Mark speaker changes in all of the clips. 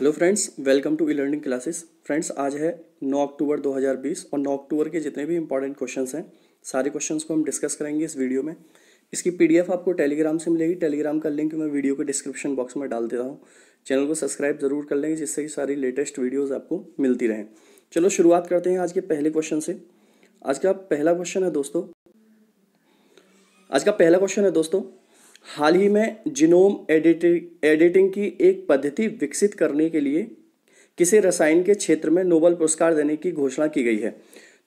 Speaker 1: hello friends welcome to e learning classes friends आज है 9 अक्टूबर 2020 और 9 अक्टूबर के जितने भी इंपॉर्टेंट क्वेश्चन हैं सारे क्वेश्चंस को हम डिस्कस करेंगे इस वीडियो में इसकी पीडीएफ आपको टेलीग्राम से मिलेगी टेलीग्राम का लिंक मैं वीडियो के डिस्क्रिप्शन बॉक्स में डाल देता हूँ चैनल को सब्सक्राइब जरूर कर लेंगे जिससे कि सारी लेटेस्ट वीडियोज़ आपको मिलती रहें चलो शुरुआत करते हैं आज के पहले क्वेश्चन से आज का पहला क्वेश्चन है दोस्तों आज का पहला क्वेश्चन है दोस्तों हाल ही में जीनोम एडिटिंग एडिटिंग की एक पद्धति विकसित करने के लिए किसी रसायन के क्षेत्र में नोबल पुरस्कार देने की घोषणा की गई है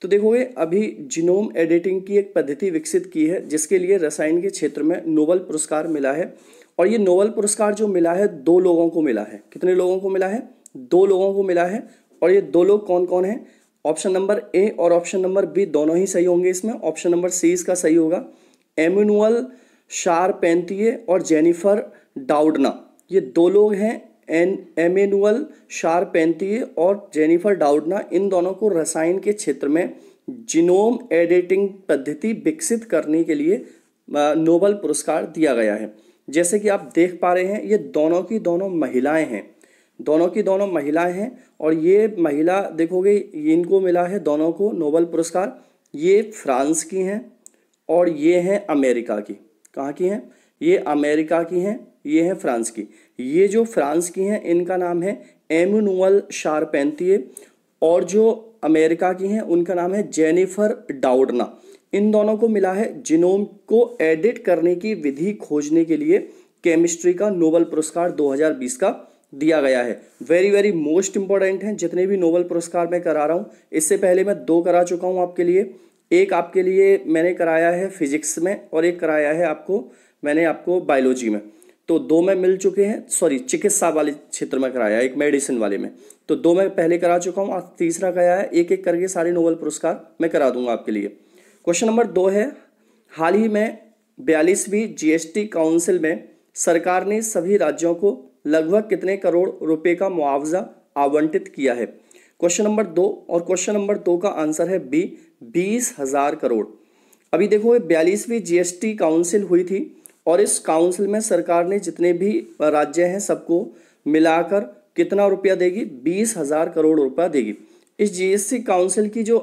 Speaker 1: तो देखोगे अभी जीनोम एडिटिंग की एक पद्धति विकसित की है जिसके लिए रसायन के क्षेत्र में नोबल पुरस्कार मिला है और ये नोबल पुरस्कार जो मिला है दो लोगों को मिला है कितने लोगों को मिला है दो लोगों को मिला है और ये दो लोग कौन कौन हैं ऑप्शन नंबर ए और ऑप्शन नंबर बी दोनों ही सही होंगे इसमें ऑप्शन नंबर सी इसका सही होगा एम्यूनुअल शार पैंतीय और जेनिफर डाउडना ये दो लोग हैं एन एमेनुअल शार पैंतीय और जेनिफर डाउडना इन दोनों को रसायन के क्षेत्र में जिनोम एडिटिंग पद्धति विकसित करने के लिए नोबल पुरस्कार दिया गया है जैसे कि आप देख पा रहे हैं ये दोनों की दोनों महिलाएं हैं दोनों की दोनों महिलाएं हैं और ये महिला देखोगे इनको मिला है दोनों को नोबल पुरस्कार ये फ्रांस की हैं और ये हैं अमेरिका की कहाँ की हैं ये अमेरिका की हैं ये हैं फ्रांस की ये जो फ्रांस की हैं इनका नाम है एम्यूनुअल शारपेंतीय और जो अमेरिका की हैं उनका नाम है जेनिफर डाउडना इन दोनों को मिला है जिनोम को एडिट करने की विधि खोजने के लिए केमिस्ट्री का नोबल पुरस्कार 2020 का दिया गया है वेरी वेरी मोस्ट इंपॉर्टेंट है जितने भी नोबल पुरस्कार मैं करा रहा हूँ इससे पहले मैं दो करा चुका हूँ आपके लिए एक आपके लिए मैंने कराया है फिजिक्स में और एक कराया है आपको मैंने आपको बायोलॉजी में तो दो में मिल चुके हैं सॉरी चिकित्सा वाले क्षेत्र में कराया एक मेडिसिन वाले में तो दो मैं पहले करा चुका हूँ आज तीसरा कराया है एक एक करके सारे नोबल पुरस्कार मैं करा दूंगा आपके लिए क्वेश्चन नंबर दो है हाल ही में बयालीसवीं जीएसटी काउंसिल में सरकार ने सभी राज्यों को लगभग कितने करोड़ रुपए का मुआवजा आवंटित किया है क्वेश्चन नंबर दो और क्वेश्चन नंबर दो का आंसर है बी बीस हजार करोड़ अभी देखो ये बयालीसवीं जीएसटी काउंसिल हुई थी और इस काउंसिल में सरकार ने जितने भी राज्य हैं सबको मिलाकर कितना रुपया देगी बीस हजार करोड़ रुपया देगी इस जीएसटी काउंसिल की जो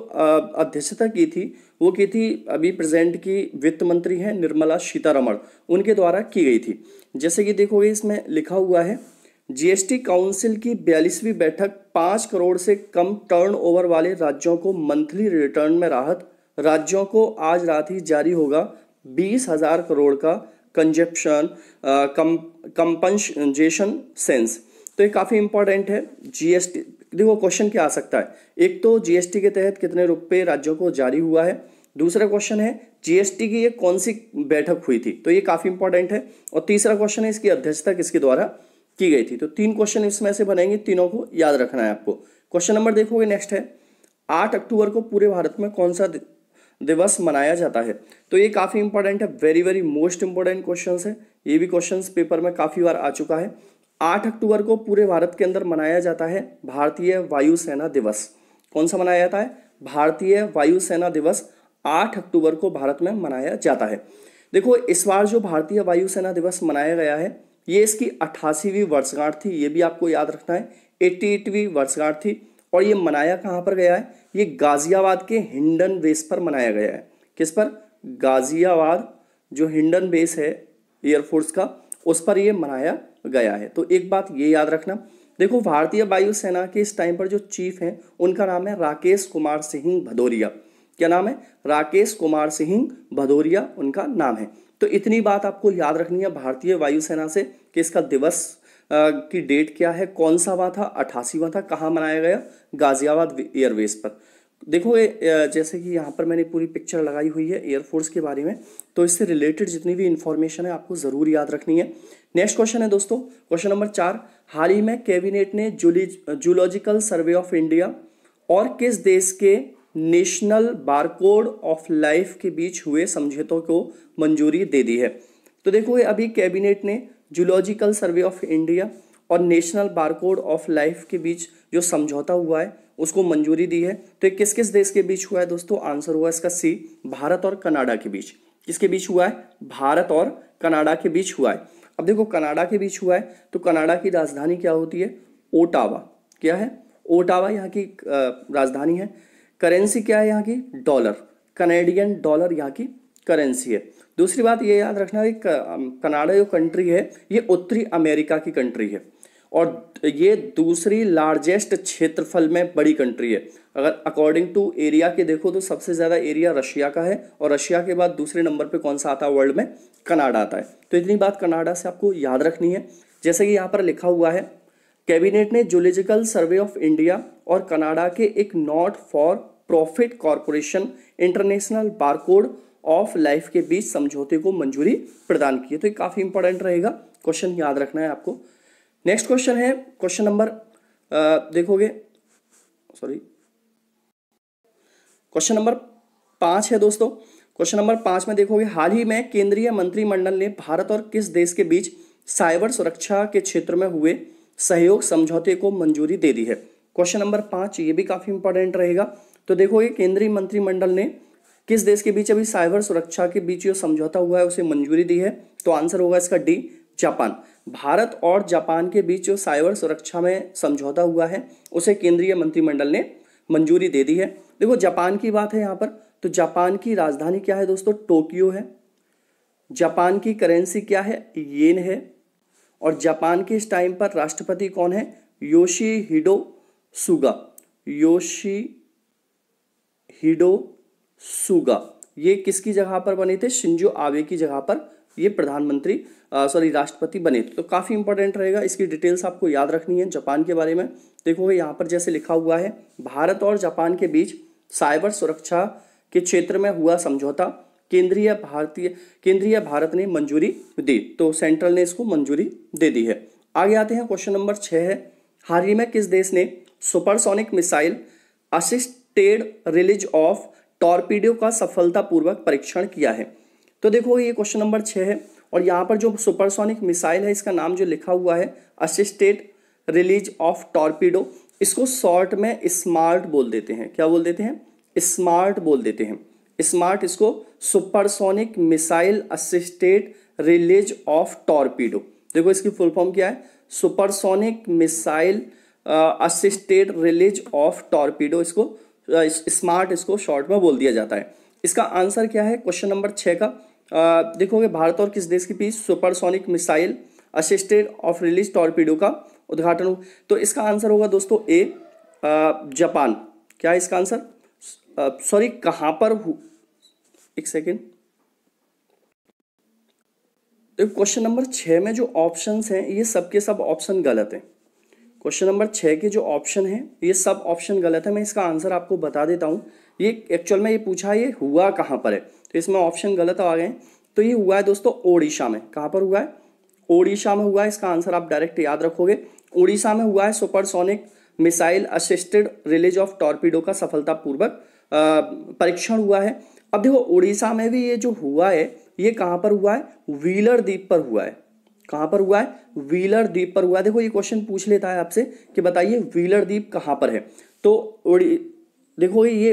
Speaker 1: अध्यक्षता की थी वो की थी अभी प्रेजेंट की वित्त मंत्री हैं निर्मला सीतारमण उनके द्वारा की गई थी जैसे कि देखोगे इसमें लिखा हुआ है जीएसटी काउंसिल की बयालीसवीं बैठक पाँच करोड़ से कम टर्नओवर वाले राज्यों को मंथली रिटर्न में राहत राज्यों को आज रात ही जारी होगा बीस हजार करोड़ का कंजप्शन कंपनजेशन सेंस तो ये काफ़ी इंपॉर्टेंट है जीएसटी देखो क्वेश्चन क्या आ सकता है एक तो जीएसटी के तहत कितने रुपये राज्यों को जारी हुआ है दूसरा क्वेश्चन है जीएसटी की ये कौन सी बैठक हुई थी तो ये काफ़ी इंपॉर्टेंट है और तीसरा क्वेश्चन है इसकी अध्यक्षता किसके द्वारा की गई थी तो तीन क्वेश्चन इसमें से बनेंगे तीनों को याद रखना है आपको क्वेश्चन नंबर देखोगे नेक्स्ट है आठ अक्टूबर को पूरे भारत में कौन सा दिवस मनाया जाता है तो ये काफ़ी इंपॉर्टेंट है very very most important question है ये भी क्वेश्चन पेपर में काफ़ी बार आ चुका है आठ अक्टूबर को पूरे भारत के अंदर मनाया जाता है भारतीय वायुसेना दिवस कौन सा मनाया जाता है भारतीय वायुसेना दिवस आठ अक्टूबर को भारत में मनाया जाता है देखो इस बार जो भारतीय वायुसेना दिवस मनाया गया है ये इसकी अट्ठासीवीं वर्षगांठ थी ये भी आपको याद रखना है एट्टी एटवीं वर्षगांठ थी और ये मनाया कहाँ पर गया है ये गाजियाबाद के हिंडन बेस पर मनाया गया है किस पर गाजियाबाद जो हिंडन बेस है एयरफोर्स का उस पर ये मनाया गया है तो एक बात ये याद रखना देखो भारतीय वायुसेना के इस टाइम पर जो चीफ हैं उनका नाम है राकेश कुमार सिंह भदौरिया क्या नाम है राकेश कुमार सिंह भदौरिया उनका नाम है तो इतनी बात आपको याद रखनी है भारतीय वायुसेना से कि इसका दिवस की डेट क्या है कौन सा हुआ था अठासीवा था कहाँ मनाया गया गाजियाबाद एयरवेज पर देखो जैसे कि यहाँ पर मैंने पूरी पिक्चर लगाई हुई है एयरफोर्स के बारे में तो इससे रिलेटेड जितनी भी इन्फॉर्मेशन है आपको ज़रूर याद रखनी है नेक्स्ट क्वेश्चन है दोस्तों क्वेश्चन नंबर चार हाल ही में कैबिनेट ने जूलॉजिकल सर्वे ऑफ इंडिया और किस देश के नेशनल बारकोड ऑफ लाइफ के बीच हुए समझौतों को मंजूरी दे दी है तो देखो अभी कैबिनेट ने जूलॉजिकल सर्वे ऑफ इंडिया और नेशनल बारकोड ऑफ लाइफ के बीच जो समझौता हुआ है उसको मंजूरी दी है तो ये किस किस देश के बीच हुआ है दोस्तों आंसर हुआ इसका सी भारत और कनाडा के बीच किसके बीच हुआ है भारत और कनाडा के बीच हुआ है अब देखो कनाडा के बीच हुआ है तो कनाडा की राजधानी क्या होती है ओटावा क्या है ओटावा यहाँ की राजधानी है करेंसी क्या है यहाँ की डॉलर कनेडियन डॉलर यहाँ की करेंसी है दूसरी बात ये याद रखना है कनाडा जो कंट्री है ये उत्तरी अमेरिका की कंट्री है और ये दूसरी लार्जेस्ट क्षेत्रफल में बड़ी कंट्री है अगर अकॉर्डिंग टू एरिया के देखो तो सबसे ज़्यादा एरिया रशिया का है और रशिया के बाद दूसरे नंबर पे कौन सा आता है वर्ल्ड में कनाडा आता है तो इतनी बात कनाडा से आपको याद रखनी है जैसे कि यहाँ पर लिखा हुआ है कैबिनेट ने जूलॉजिकल सर्वे ऑफ इंडिया और कनाडा के एक not for profit corporation international barcode of life के बीच समझौते को मंजूरी प्रदान की है तो ये काफ़ी इंपॉर्टेंट रहेगा क्वेश्चन याद रखना है आपको नेक्स्ट क्वेश्चन है क्वेश्चन नंबर देखोगे सॉरी क्वेश्चन नंबर पाँच है दोस्तों क्वेश्चन नंबर पाँच में देखोगे हाल ही में केंद्रीय मंत्रिमंडल ने भारत और किस देश के बीच साइबर सुरक्षा के क्षेत्र में हुए सहयोग समझौते को मंजूरी दे दी है क्वेश्चन नंबर पांच ये भी काफी इंपॉर्टेंट रहेगा तो देखो ये केंद्रीय मंत्रिमंडल ने किस देश के बीच अभी साइबर सुरक्षा के बीच जो समझौता हुआ है उसे मंजूरी दी है तो आंसर होगा इसका डी जापान भारत और जापान के बीच जो साइबर सुरक्षा में समझौता हुआ है उसे केंद्रीय मंत्रिमंडल ने मंजूरी दे दी है देखो जापान की बात है यहाँ पर तो जापान की राजधानी क्या है दोस्तों टोक्यो है जापान की करेंसी क्या है येन है और जापान के इस टाइम पर राष्ट्रपति कौन है योशी हिडो सुगा योशी हिडो सुगा ये किसकी जगह पर बने थे शिंजो आवे की जगह पर ये प्रधानमंत्री सॉरी राष्ट्रपति बने तो काफ़ी इंपॉर्टेंट रहेगा इसकी डिटेल्स आपको याद रखनी है जापान के बारे में देखोगे यहाँ पर जैसे लिखा हुआ है भारत और जापान के बीच साइबर सुरक्षा के क्षेत्र में हुआ समझौता केंद्रीय भारतीय केंद्रीय भारत ने मंजूरी दी तो सेंट्रल ने इसको मंजूरी दे दी है आगे आते हैं क्वेश्चन नंबर छः है हाल ही में किस देश ने supersonic missile assisted release of torpedo का सफलतापूर्वक परीक्षण किया है तो देखो ये क्वेश्चन नंबर छः है और यहाँ पर जो सुपरसोनिक मिसाइल है इसका नाम जो लिखा हुआ है असिस्टेड रिलीज ऑफ टॉर्पीडो इसको शॉर्ट में स्मार्ट बोल देते हैं क्या बोल देते हैं स्मार्ट बोल देते हैं स्मार्ट इसको supersonic missile assisted release of torpedo देखो इसकी फुल फॉर्म क्या है supersonic missile assisted release of torpedo इसको स्मार्ट इसको शॉर्ट में बोल दिया जाता है इसका आंसर क्या है क्वेश्चन नंबर छः का देखोगे भारत और किस देश के बीच supersonic missile assisted of release torpedo का उद्घाटन तो इसका आंसर होगा दोस्तों ए जापान क्या है इसका आंसर सॉरी कहाँ पर एक सेकेंड तो क्वेश्चन नंबर छः में जो ऑप्शंस हैं ये सब के सब ऑप्शन गलत हैं क्वेश्चन नंबर छः के जो ऑप्शन हैं ये सब ऑप्शन गलत है मैं इसका आंसर आपको बता देता हूँ ये एक्चुअल में ये पूछा है ये हुआ कहाँ पर है तो इसमें ऑप्शन गलत आ गए हैं तो ये हुआ है दोस्तों ओडिशा में कहाँ पर हुआ है ओडिशा में हुआ है इसका आंसर आप डायरेक्ट याद रखोगे ओडिशा में हुआ है supersonic missile assisted release of torpedo का सफलतापूर्वक परीक्षण हुआ है अब देखो उड़ीसा में भी ये जो हुआ है ये कहाँ पर हुआ है व्हीलर द्वीप पर हुआ है कहाँ पर हुआ है व्हीलर द्वीप पर हुआ है देखो ये क्वेश्चन पूछ लेता है आपसे कि बताइए व्हीलर द्वीप कहाँ पर है तो उड़ी देखो ये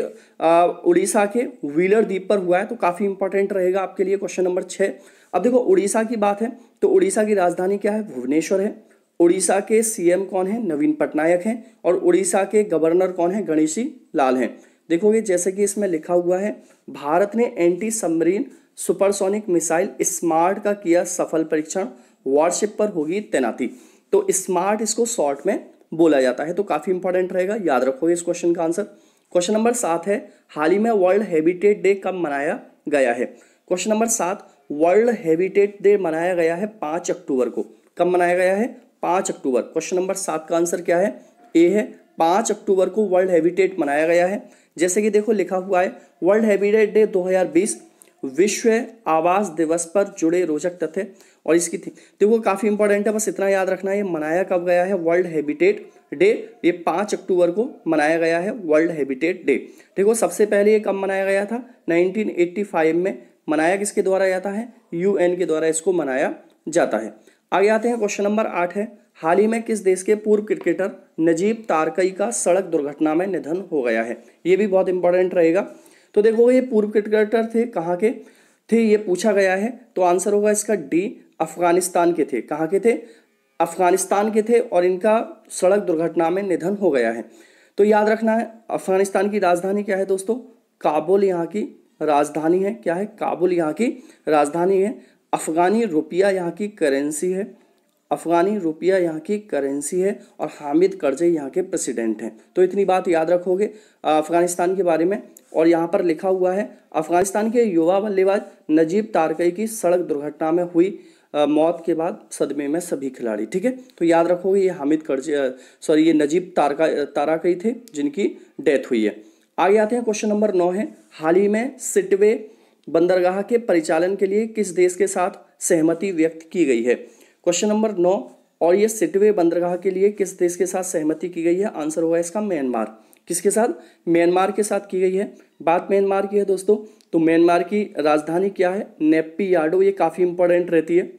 Speaker 1: उड़ीसा के व्हीलर द्वीप पर हुआ है तो काफ़ी इंपॉर्टेंट रहेगा आपके लिए क्वेश्चन नंबर छः अब देखो उड़ीसा की बात है तो उड़ीसा की राजधानी क्या है भुवनेश्वर है उड़ीसा के सीएम कौन है नवीन पटनायक हैं और उड़ीसा के गवर्नर कौन है गणेशी लाल हैं देखोगे जैसे कि इसमें लिखा हुआ है भारत ने anti submarine supersonic missile SMART का किया सफल परीक्षण वॉरशिप पर होगी तैनाती तो स्मार्ट इसको शॉर्ट में बोला जाता है तो काफी इंपॉर्टेंट रहेगा याद रखोगे इस क्वेश्चन का आंसर क्वेश्चन नंबर सात है हाल ही में वर्ल्ड हैबिटेट डे कब मनाया गया है क्वेश्चन नंबर सात वर्ल्ड हैबिटेट डे मनाया गया है पांच अक्टूबर को कब मनाया गया है पांच अक्टूबर क्वेश्चन नंबर सात का आंसर क्या है ए है पाँच अक्टूबर को वर्ल्ड हैबिटेट मनाया गया है जैसे कि देखो लिखा हुआ है वर्ल्ड हैबिटेट डे 2020 विश्व आवास दिवस पर जुड़े रोचक तथ्य और इसकी थी देखो काफ़ी इंपॉर्टेंट है बस इतना याद रखना है मनाया कब गया है वर्ल्ड हैबिटेट डे ये पाँच अक्टूबर को मनाया गया है वर्ल्ड हैबिटेट डे देखो सबसे पहले ये कब मनाया गया था 1985 में मनाया किसके द्वारा जाता है यूएन के द्वारा इसको मनाया जाता है आगे आते हैं क्वेश्चन नंबर आठ है हाल ही में किस देश के पूर्व क्रिकेटर नजीब तारकई का सड़क दुर्घटना में निधन हो गया है ये भी बहुत इंपॉर्टेंट रहेगा तो देखो ये पूर्व क्रिकेटर थे कहाँ के थे ये पूछा गया है तो आंसर होगा इसका डी अफगानिस्तान के थे कहाँ के थे अफगानिस्तान के थे और इनका सड़क दुर्घटना में निधन हो गया है तो याद रखना है अफगानिस्तान की राजधानी क्या है दोस्तों काबुल यहाँ की राजधानी है क्या है काबुल यहाँ की राजधानी है अफगानी रुपया यहाँ की करेंसी है अफ़गानी रुपया यहाँ की करेंसी है और हामिद करजे यहाँ के प्रेसिडेंट हैं तो इतनी बात याद रखोगे अफ़गानिस्तान के बारे में और यहाँ पर लिखा हुआ है अफ़गानिस्तान के युवा बल्लेबाज नजीब तारकई की सड़क दुर्घटना में हुई आ, मौत के बाद सदमे में सभी खिलाड़ी ठीक है तो याद रखोगे ये हामिद करजे सॉरी ये नजीब तारका ताराकई थे जिनकी डेथ हुई है आगे आते हैं क्वेश्चन नंबर नौ है हाल ही में सिटवे बंदरगाह के परिचालन के लिए किस देश के साथ सहमति व्यक्त की गई है क्वेश्चन नंबर नौ और ये सिटवे बंदरगाह के लिए किस देश के साथ सहमति की गई है आंसर होगा इसका म्यांमार किसके साथ म्यांमार के साथ की गई है बात म्यांमार की है दोस्तों तो म्यांमार की राजधानी क्या है नेपी याडो ये काफ़ी इंपॉर्टेंट रहती है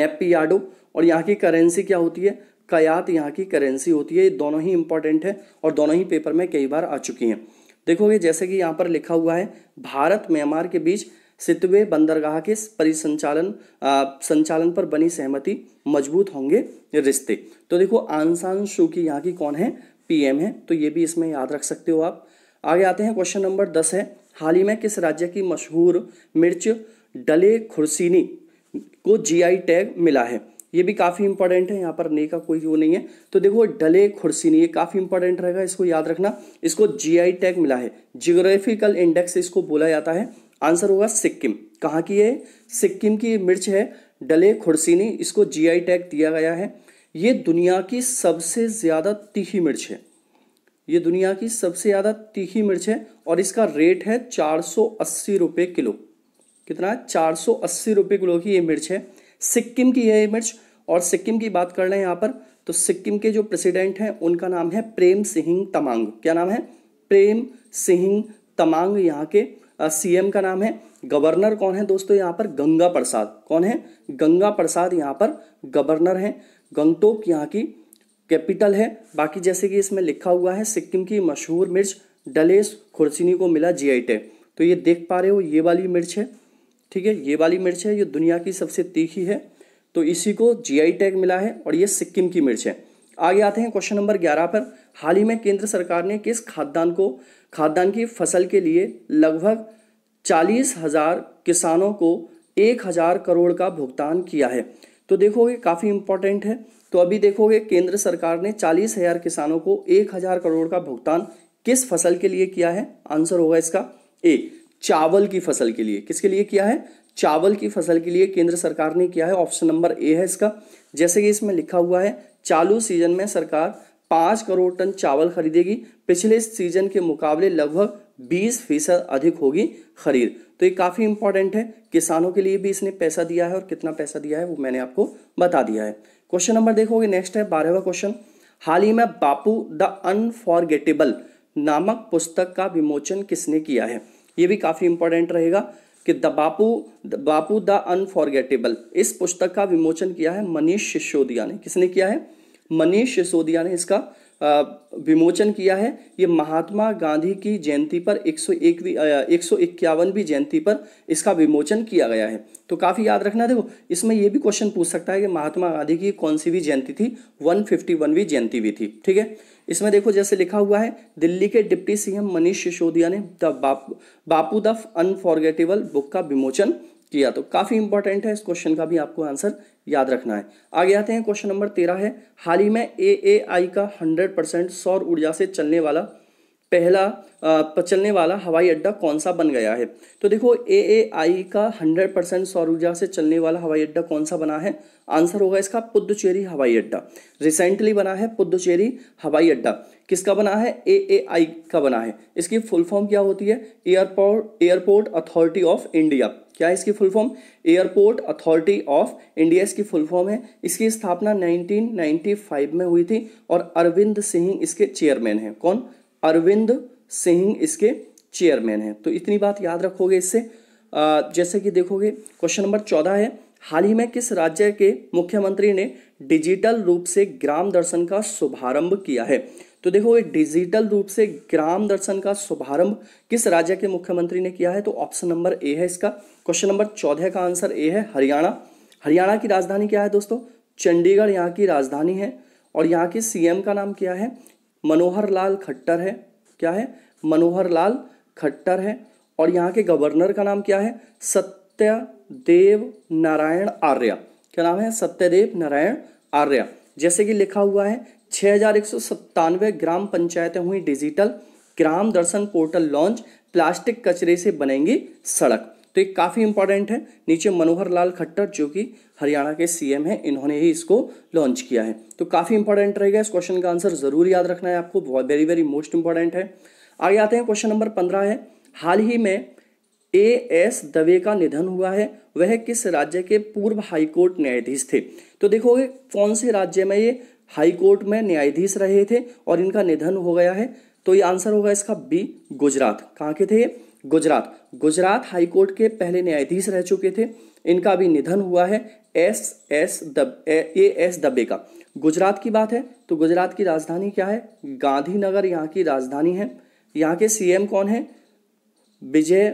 Speaker 1: नेपी याडो और यहाँ की करेंसी क्या होती है कयात यहाँ की करेंसी होती है ये दोनों ही इंपॉर्टेंट है और दोनों ही पेपर में कई बार आ चुकी हैं देखोगे जैसे कि यहाँ पर लिखा हुआ है भारत म्यांमार के बीच सितवे बंदरगाह के परिसंचालन संचालन पर बनी सहमति मजबूत होंगे रिश्ते तो देखो आंसान शू की यहाँ की कौन है पीएम है तो ये भी इसमें याद रख सकते हो आप आगे आते हैं क्वेश्चन नंबर दस है हाल ही में किस राज्य की मशहूर मिर्च डले खुर्सिनी को जीआई टैग मिला है ये भी काफ़ी इंपॉर्टेंट है यहाँ पर ने का कोई वो नहीं है तो देखो डले खुर्सीनी ये काफ़ी इंपॉर्टेंट रहेगा इसको याद रखना इसको जीआई टैग मिला है जियोग्राफिकल इंडेक्स इसको बोला जाता है आंसर होगा सिक्किम कहाँ की है सिक्किम की मिर्च है डले खुर्सिनी इसको जीआई टैग दिया गया है ये दुनिया की सबसे ज़्यादा तीखी मिर्च है ये दुनिया की सबसे ज़्यादा तीखी मिर्च है और इसका रेट है चार सौ अस्सी रुपये किलो कितना है चार सौ अस्सी रुपये किलो की ये मिर्च है सिक्किम की है ये मिर्च और सिक्किम की बात कर रहे हैं यहाँ पर तो सिक्किम के जो प्रेसिडेंट हैं उनका नाम है प्रेम सिंह तमांग क्या नाम है प्रेम सिंह तमांग यहाँ के सीएम का नाम है गवर्नर कौन है दोस्तों यहाँ पर गंगा प्रसाद कौन है गंगा प्रसाद यहाँ पर गवर्नर है गंगटोक यहाँ की कैपिटल है बाकी जैसे कि इसमें लिखा हुआ है सिक्किम की मशहूर मिर्च डलेस खुर्सिनी को मिला जी टैग तो ये देख पा रहे हो ये वाली मिर्च है ठीक है ये वाली मिर्च है ये दुनिया की सबसे तीखी है तो इसी को आई टैग मिला है और ये सिक्किम की मिर्च है आगे आते हैं क्वेश्चन नंबर ग्यारह पर हाल ही में केंद्र सरकार ने किस खाद्यान्न को खाद्यान्न की फसल के लिए लगभग चालीस हजार किसानों को एक हजार करोड़ का भुगतान किया है तो देखोगे काफ़ी इंपॉर्टेंट है तो अभी देखोगे केंद्र सरकार ने चालीस हजार किसानों को एक हजार करोड़ का भुगतान किस फसल के लिए किया है आंसर होगा इसका ए चावल की फसल के लिए किसके लिए किया है चावल की फसल के लिए केंद्र सरकार ने किया है ऑप्शन नंबर ए है इसका जैसे कि इसमें लिखा हुआ है चालू सीजन में सरकार पाँच करोड़ टन चावल खरीदेगी पिछले सीजन के मुकाबले लगभग बीस फीसद अधिक होगी खरीद तो ये काफ़ी इंपॉर्टेंट है किसानों के लिए भी इसने पैसा दिया है और कितना पैसा दिया है वो मैंने आपको बता दिया है क्वेश्चन नंबर देखोगे नेक्स्ट है बारहवा क्वेश्चन हाल ही में बापू द अनफॉरगेटेबल नामक पुस्तक का विमोचन किसने किया है ये भी काफ़ी इंपॉर्टेंट रहेगा कि the Bapu the Bapu the unforgettable इस पुस्तक का विमोचन किया है मनीष सिसोदिया ने किसने किया है मनीष सिसोदिया ने इसका विमोचन किया है ये महात्मा गांधी की जयंती पर एक सौ इक्यावनवीं जयंती पर इसका विमोचन किया गया है तो काफ़ी याद रखना देखो इसमें ये भी क्वेश्चन पूछ सकता है कि महात्मा गांधी की कौन सी भी जयंती थी वन फिफ्टी वनवीं जयंती भी थी ठीक है इसमें देखो जैसे लिखा हुआ है दिल्ली के डिप्टी सीएम मनीष सिसोदिया ने the Bapu the unforgettable book का विमोचन किया तो काफ़ी इंपॉर्टेंट है इस क्वेश्चन का भी आपको आंसर याद रखना है आगे आते हैं क्वेश्चन नंबर तेरह है हाल ही में ए ए आई का हंड्रेड परसेंट सौर ऊर्जा से चलने वाला पहला चलने वाला हवाई अड्डा कौन सा बन गया है तो देखो ए ए आई का हंड्रेड परसेंट सौर ऊर्जा से चलने वाला हवाई अड्डा कौन सा बना है आंसर होगा इसका पुद्दुचेरी हवाई अड्डा रिसेंटली बना है पुद्दुचेरी हवाई अड्डा किसका बना है ए ए आई का बना है इसकी फुल फॉर्म क्या होती है airport airport authority of India क्या इसकी full form airport authority of India इसकी फुल फॉर्म है इसकी स्थापना 1995 में हुई थी और अरविंद सिंह इसके चेयरमैन हैं कौन अरविंद सिंह इसके चेयरमैन हैं तो इतनी बात याद रखोगे इससे जैसे कि देखोगे क्वेश्चन नंबर चौदह है हाल ही में किस राज्य के मुख्यमंत्री ने डिजिटल रूप से ग्राम दर्शन का शुभारंभ किया है तो देखो ये डिजिटल रूप से ग्राम दर्शन का शुभारंभ किस राज्य के मुख्यमंत्री ने किया है तो ऑप्शन नंबर ए है इसका क्वेश्चन नंबर चौदह का आंसर ए है हरियाणा हरियाणा की राजधानी क्या है दोस्तों चंडीगढ़ यहाँ की राजधानी है और यहाँ के सीएम का नाम क्या है मनोहर लाल खट्टर है क्या है मनोहर लाल खट्टर है और यहाँ के गवर्नर का नाम क्या है सत्यदेव नारायण आर्या क्या नाम है सत्यदेव नारायण आर्य जैसे कि लिखा हुआ है छः ग्राम पंचायतें हुई digital Gram Darshan portal launch plastic कचरे से बनेंगी सड़क तो ये काफ़ी इंपॉर्टेंट है नीचे मनोहर लाल खट्टर जो कि हरियाणा के सीएम हैं इन्होंने ही इसको लॉन्च किया है तो काफ़ी इंपॉर्टेंट रहेगा इस क्वेश्चन का आंसर ज़रूर याद रखना है आपको बहुत वेरी वेरी मोस्ट इंपॉर्टेंट है आगे आते हैं क्वेश्चन नंबर पंद्रह है हाल ही में ए एस दवे का निधन हुआ है वह किस राज्य के पूर्व हाईकोर्ट न्यायाधीश थे तो देखोगे कौन से राज्य में ये हाई कोर्ट में न्यायाधीश रहे थे और इनका निधन हो गया है तो ये आंसर होगा इसका बी गुजरात कहाँ के थे गुजरात गुजरात हाई कोर्ट के पहले न्यायाधीश रह चुके थे इनका भी निधन हुआ है एस एस दब ए एस दबे का गुजरात की बात है तो गुजरात की राजधानी क्या है गांधीनगर यहाँ की राजधानी है यहाँ के सीएम कौन है विजय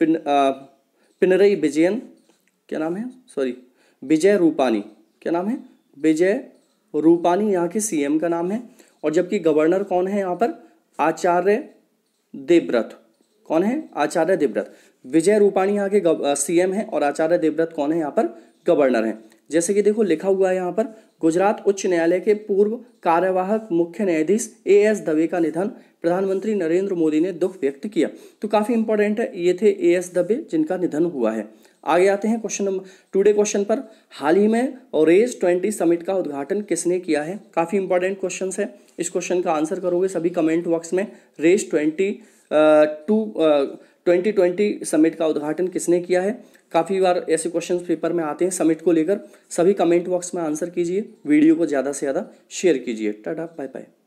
Speaker 1: पिन, पिनरई विजयन क्या नाम है सॉरी विजय रूपानी क्या नाम है विजय रूपानी यहाँ के सीएम का नाम है और जबकि गवर्नर कौन है यहाँ पर आचार्य देवव्रत कौन है आचार्य देवव्रत विजय रूपाणी यहाँ के सीएम है और आचार्य देवव्रत कौन है यहाँ पर गवर्नर है जैसे कि देखो लिखा हुआ है यहाँ पर गुजरात उच्च न्यायालय के पूर्व कार्यवाहक मुख्य न्यायाधीश ए एस दवे का निधन प्रधानमंत्री नरेंद्र मोदी ने दुख व्यक्त किया तो काफी इंपॉर्टेंट है ये थे ए एस दवे जिनका निधन हुआ है आगे आते हैं क्वेश्चन नंबर टूडे क्वेश्चन पर हाल ही में रेस ट्वेंटी समिट का उद्घाटन किसने किया है काफ़ी इंपॉर्टेंट क्वेश्चन है इस क्वेश्चन का आंसर करोगे सभी कमेंट बॉक्स में RAISE twenty two twenty twenty summit का उद्घाटन किसने किया है काफ़ी बार ऐसे क्वेश्चंस पेपर में आते हैं समिट को लेकर सभी कमेंट बॉक्स में आंसर कीजिए वीडियो को ज़्यादा से ज़्यादा शेयर कीजिए टाटा बाय बाय